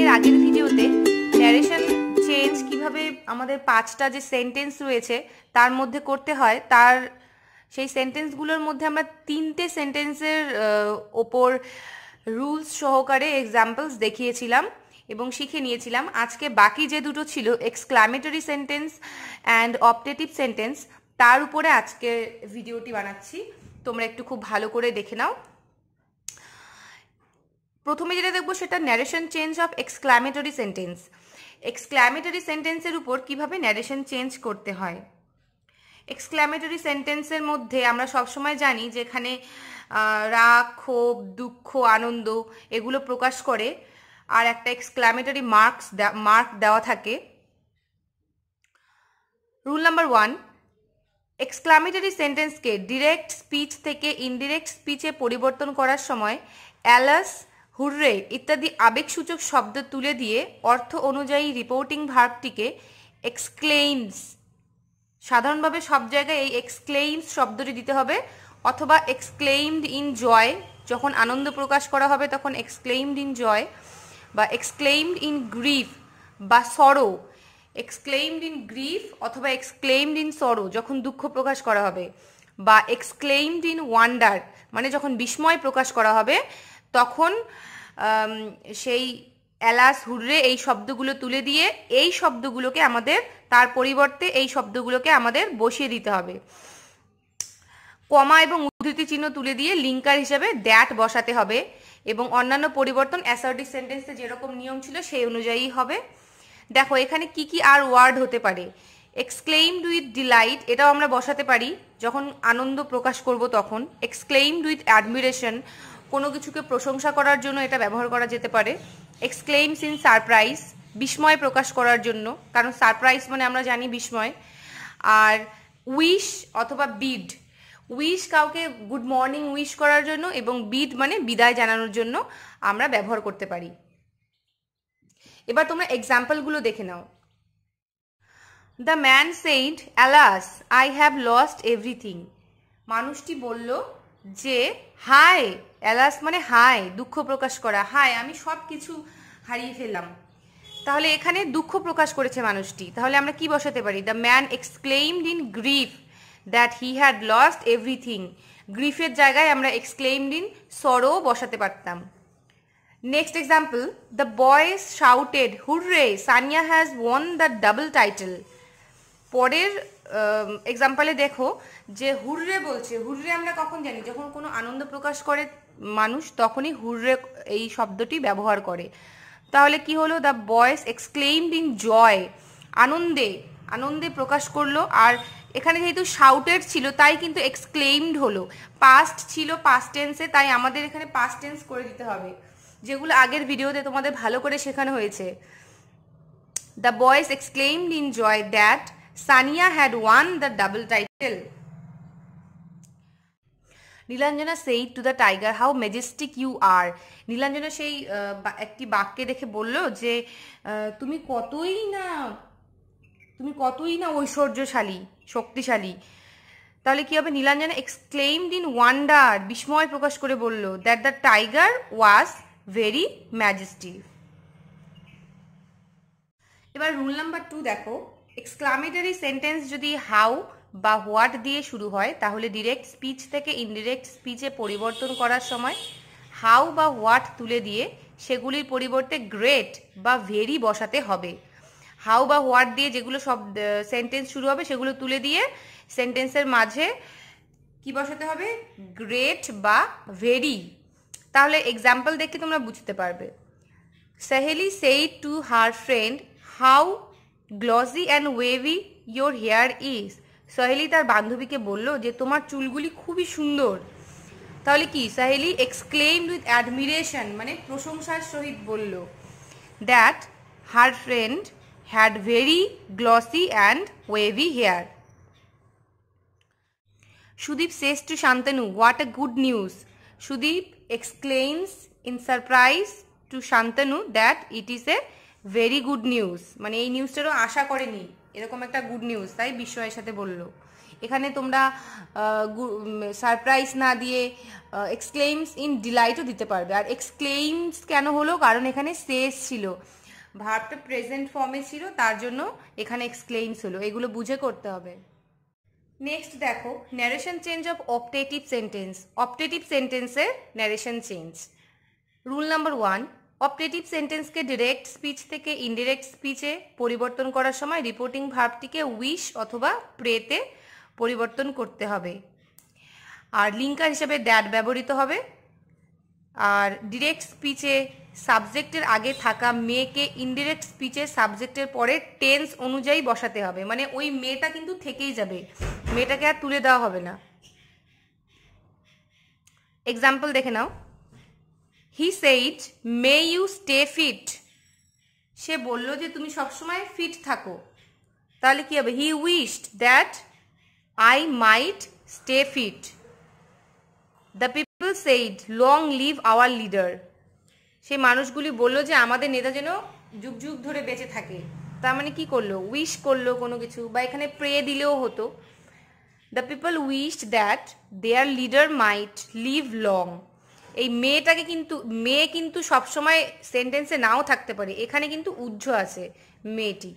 এর আগের ভিডিওতে ন্যারেশন চেঞ্জ কিভাবে আমাদের পাঁচটা যে সেন্টেন্স রয়েছে তার মধ্যে করতে হয় তার সেই সেন্টেন্সগুলোর মধ্যে আমরা তিনটে সেন্টেন্সের ওপর রুলস সহকারে এক্সাম্পলস দেখিয়েছিলাম এবং শিখে নিয়েছিলাম আজকে বাকি যে দুটো ছিল exclamatory sentence and optative sentence তার উপরে আজকে ভিডিওটি বানাচ্ছি তোমরা একটু খুব ভালো করে দেখে নাও প্রথমে যেটা দেখবো সেটা narration change of exclamatory sentence exclamatory সেন্টেন্সের উপর কিভাবে ন্যারেশন চেঞ্জ করতে হয় এক্সক্ল্যামেটরি সেন্টেন্সের মধ্যে আমরা সবসময় জানি যে এখানে রাগ ক্ষোভ দুঃখ আনন্দ এগুলো প্রকাশ করে আর একটা এক্সক্ল্যামেটরি মার্কস মার্ক দেওয়া থাকে রুল নাম্বার ওয়ান এক্সক্ল্যামেটরি সেন্টেন্সকে ডিরেক্ট স্পিচ থেকে ইনডিরেক্ট স্পিচে পরিবর্তন করার সময় অ্যালাস হুররে ইত্যাদি আবেগসূচক শব্দ তুলে দিয়ে অর্থ অনুযায়ী রিপোর্টিং ভার্বটিকে এক্সক্লেইমস সাধারণভাবে সব জায়গায় এই এক্সক্লেইমস শব্দটি দিতে হবে অথবা এক্সক্লেইমড ইন জয় যখন আনন্দ প্রকাশ করা হবে তখন এক্সক্লেইমড ইন জয় বা এক্সক্লেইমড ইন গ্রিফ বা সরো এক্সক্লেইমড ইন গ্রিফ অথবা এক্সক্লেইমড ইন সরো যখন দুঃখ প্রকাশ করা হবে বা এক্সক্লেইমড ইন ওয়ান্ডার মানে যখন বিস্ময় প্রকাশ করা হবে তখন সেই এলাস হুররে এই শব্দগুলো তুলে দিয়ে এই শব্দগুলোকে আমাদের তার পরিবর্তে এই শব্দগুলোকে আমাদের বসিয়ে দিতে হবে কমা এবং উদ্ধৃতি চিহ্ন তুলে দিয়ে লিঙ্কার হিসাবে দ্যাট বসাতে হবে এবং অন্যান্য পরিবর্তন অ্যাসার্টিভ সেন্টেন্সে যেরকম নিয়ম ছিল সেই অনুযায়ী হবে দেখো এখানে কি কি আর ওয়ার্ড হতে পারে এক্সক্লেইমড উইথ ডিলাইট এটাও আমরা বসাতে পারি যখন আনন্দ প্রকাশ করব তখন এক্সক্লেইমড উইথ অ্যাডমিরেশন কোনো কিছুকে প্রশংসা করার জন্য এটা ব্যবহার করা যেতে পারে এক্সক্লেইমস ইন সারপ্রাইজ বিস্ময় প্রকাশ করার জন্য কারণ সারপ্রাইজ মানে আমরা জানি বিস্ময় আর উইশ অথবা বিড উইশ কাউকে গুড মর্নিং উইশ করার জন্য এবং বিড মানে বিদায় জানানোর জন্য আমরা ব্যবহার করতে পারি এবার তোমরা এক্সাম্পলগুলো দেখে নাও the man said alas I have lost everything মানুষটি বলল যে হায় অ্যালাস মানে হাই দুঃখ প্রকাশ করা হাই আমি সব কিছু হারিয়ে ফেললাম তাহলে এখানে দুঃখ প্রকাশ করেছে মানুষটি তাহলে আমরা কি বসাতে পারি the man exclaimed in grief that he had lost everything গ্রিফের জায়গায় আমরা এক্সক্লেইমড ইন সরো বসাতে পারতাম next example the boys shouted hurray Sania has won the double title পরের এক্সাম্পলে দেখো যে হুররে বলছে হুররে আমরা কখন জানি যখন কোনো আনন্দ প্রকাশ করে মানুষ তখনই হুররে এই শব্দটি ব্যবহার করে তাহলে কি হলো দ্য বয়েস এক্সক্লেইমড ইন জয় আনন্দে আনন্দে প্রকাশ করলো আর এখানে যেহেতু শাউটেড ছিল তাই কিন্তু এক্সক্লেইমড হলো পাস্ট ছিল পাস্ট টেন্সে তাই আমাদের এখানে পাস্ট টেন্স করে দিতে হবে যেগুলো আগের ভিডিওতে তোমাদের ভালো করে শেখানো হয়েছে the boys exclaimed in joy that Sania had won the double title. Nilanjana said to the tiger how majestic you are Nilanjana সেই একটি বাক্যে দেখে বললো যে তুমি কতই না তুমি কতই না ঐশ্বর্যশালী শক্তিশালী তাহলে কি হবে নীলাঞ্জনা এক্সক্লেইমড ইন ওয়ান্ডার বিস্ময় প্রকাশ করে বলল that the tiger was very majestic এবার রুল নাম্বার টু দেখো এক্সক্লামেটারি সেন্টেন্স যদি হাউ বা হোয়াট দিয়ে শুরু হয় তাহলে ডিরেক্ট স্পিচ থেকে ইনডিরেক্ট স্পিচে পরিবর্তন করার সময় হাউ বা হোয়াট তুলে দিয়ে সেগুলির পরিবর্তে গ্রেট বা ভেরি বসাতে হবে হাউ বা হোয়াট দিয়ে যেগুলো সব সেন্টেন্স শুরু হবে সেগুলো তুলে দিয়ে সেন্টেন্সের মাঝে কি বসাতে হবে গ্রেট বা ভেরি তাহলে এক্সাম্পল দেখে তোমরা বুঝতে পারবে Saheli said to her friend how glossy and wavy your hair is Saheli তার বান্ধবীকে বলল যে তোমার চুলগুলি খুবই সুন্দর তাহলে কি সাহেলি এক্সক্লেম উইথ অ্যাডমিরেশন মানে প্রশংসার সহিত বলল that her friend had very glossy and wavy hair Sudip শেষ to Shantanu what a good news Sudip exclaims in surprise to Shantanu that it is a very good news মানে এই নিউজটারও আশা করেনি এরকম একটা গুড নিউজ তাই বিস্ময়ের সাথে বলল এখানে তোমরা সারপ্রাইজ না দিয়ে এক্সক্লেইমস ইন ডিলাইটও দিতে পারবে আর এক্সক্লেইমস কেন হলো কারণ এখানে সেস ছিল ভাবটা প্রেজেন্ট ফর্মে ছিল তার জন্য এখানে এক্সক্লেইমস হলো এগুলো বুঝে করতে হবে নেক্সট দেখো narration change of optative sentence optative সেন্টেন্সের narration change rule number one operative সেন্টেন্সকে ডিরেক্ট স্পিচ থেকে ইনডিরেক্ট স্পিচে পরিবর্তন করার সময় রিপোর্টিং ভাবটিকে উইশ অথবা প্রেতে পরিবর্তন করতে হবে আর লিঙ্কার হিসেবে দ্যাট ব্যবহৃত হবে আর ডিরেক্ট স্পিচে সাবজেক্টের আগে থাকা মেয়েকে ইনডিরেক্ট স্পিচে সাবজেক্টের পরে টেন্স অনুযায়ী বসাতে হবে মানে ওই মেয়েটা কিন্তু থেকেই যাবে মেয়েটাকে আর তুলে দেওয়া হবে না এক্সাম্পল দেখে নাও he said may you stay fit সে বলল যে তুমি সবসময় ফিট থাকো তাহলে কি হবে he wished that I might stay fit the people said long live our leader সেই মানুষগুলি বলল যে আমাদের নেতা যেন যুগ যুগ ধরে বেঁচে থাকে তার মানে কি করলো উইশ করলো কোনো কিছু বা এখানে প্রে দিলেও হতো the people wished that their leader might live long এই মেয়েটাকে কিন্তু মেয়ে কিন্তু সবসময় সেন্টেন্সে নাও থাকতে পারে এখানে কিন্তু উজ্জ আছে মেয়েটি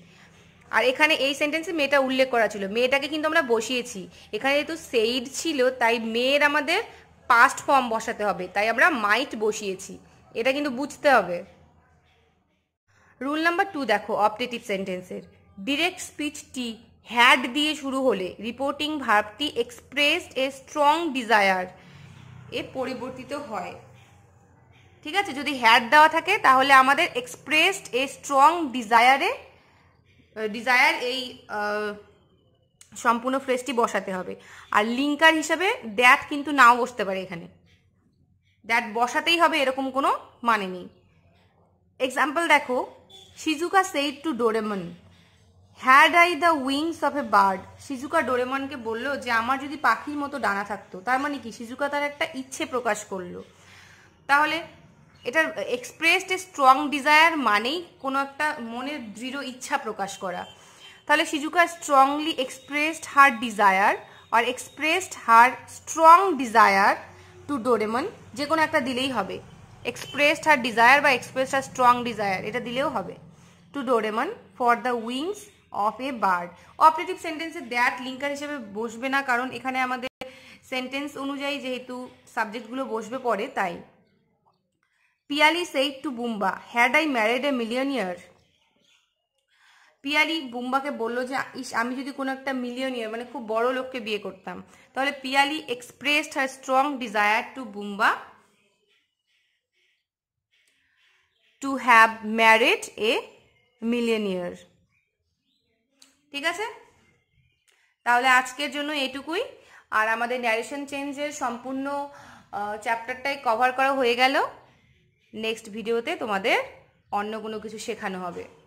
আর এখানে এই সেন্টেন্সে মেয়েটা উল্লেখ করা ছিল মেয়েটাকে কিন্তু আমরা বসিয়েছি এখানে যেহেতু সেইড ছিল তাই মেয়ের আমাদের পাস্ট ফর্ম বসাতে হবে তাই আমরা মাইট বসিয়েছি এটা কিন্তু বুঝতে হবে রুল নাম্বার টু দেখো অপটেটিভ সেন্টেন্সের ডিরেক্ট স্পিচটি হ্যাড দিয়ে শুরু হলে রিপোর্টিং ভার্বটি এক্সপ্রেসড এ স্ট্রং ডিজায়ার এ পরিবর্তিত হয় ঠিক আছে যদি হ্যাড দেওয়া থাকে তাহলে আমাদের এক্সপ্রেসড এ স্ট্রং ডিজায়ারে ডিজায়ার এই সম্পূর্ণ ফ্রেসটি বসাতে হবে আর লিঙ্কার হিসাবে দ্যাট কিন্তু নাও বসতে পারে এখানে দ্যাট বসাতেই হবে এরকম কোনো মানে নেই এক্সাম্পল দেখো Shizuka said to Doraemon had I the wings of a bird Shizuka ডোরেমনকে বলল যে আমার যদি পাখির মতো ডানা থাকতো তার মানে কি শিজুকা তার একটা ইচ্ছে প্রকাশ করলো তাহলে এটার এক্সপ্রেসড এ স্ট্রং ডিজায়ার মানেই কোনো একটা মনের দৃঢ় ইচ্ছা প্রকাশ করা তাহলে Shizuka strongly expressed her desire আর expressed her strong desire to Doraemon যে কোনো একটা দিলেই হবে এক্সপ্রেসড হার ডিজায়ার বা এক্সপ্রেসড হার স্ট্রং ডিজায়ার এটা দিলেও হবে to Doraemon for the wings of a bird operative সেন্টেন্সে দ্যাট লিঙ্কার হিসেবে বসবে না কারণ এখানে আমাদের সেন্টেন্স অনুযায়ী যেহেতু সাবজেক্টগুলো বসবে পরে তাই Piyali said to Bumba had I married a millionaire Piyali বুম্বাকে বলল যে ইস আমি যদি কোনো একটা মিলিয়নিয়ার মানে খুব বড় লোককে বিয়ে করতাম তাহলে Piyali expressed her strong desire to Bumba to have married a millionaire ঠিক আছে তাহলে আজকের জন্য এটুকুই আর আমাদের ন্যারেশন চেঞ্জের সম্পূর্ণ চ্যাপ্টারটাই কভার করা হয়ে গেল নেক্সট ভিডিওতে তোমাদের অন্য কোনো কিছু শেখানো হবে